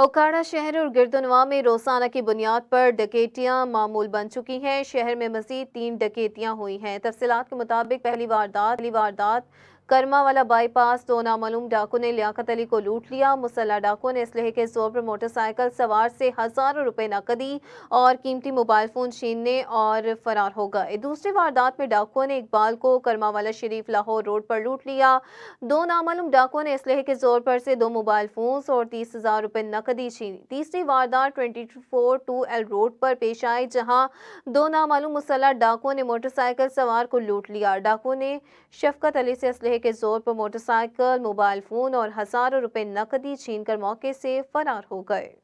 ओकाड़ा शहर और गिरदनवा में रोजाना की बुनियाद पर डकेतियाँ मामूल बन चुकी हैं शहर में मजीद तीन डकेतियाँ हुई हैं तफसीत के मुताबिक पहली वारदात पहली वारदात करमा वाला बाईपास दो तो नामूम डाकू ने लियाकत अली को लूट लिया मुसल्ला डाकू ने इसलिए के जोर पर मोटरसाइकिल सवार से हज़ारों रुपए नकदी और कीमती मोबाइल फ़ोन छीनने और फरार हो गए दूसरी वारदात में डाकुओं ने इकबाल को करमा वाला शरीफ लाहौर रोड पर लूट लिया दो नामूम डाकुओं ने इसलिए के जोर पर से दो मोबाइल फ़ोन और तीस हज़ार रुपये नकदी छीनी तीसरी वारदात twenty four two L road पर पेश आई जहाँ दो नामूम मुसल्ला डाकुओं ने मोटरसाइकिल सवार को लूट लिया डाकुओं ने शफकत अली से इसलिए धरने के जोर पर मोटरसाइकिल मोबाइल फोन और हजारों रुपए नकदी छीनकर मौके से फरार हो गए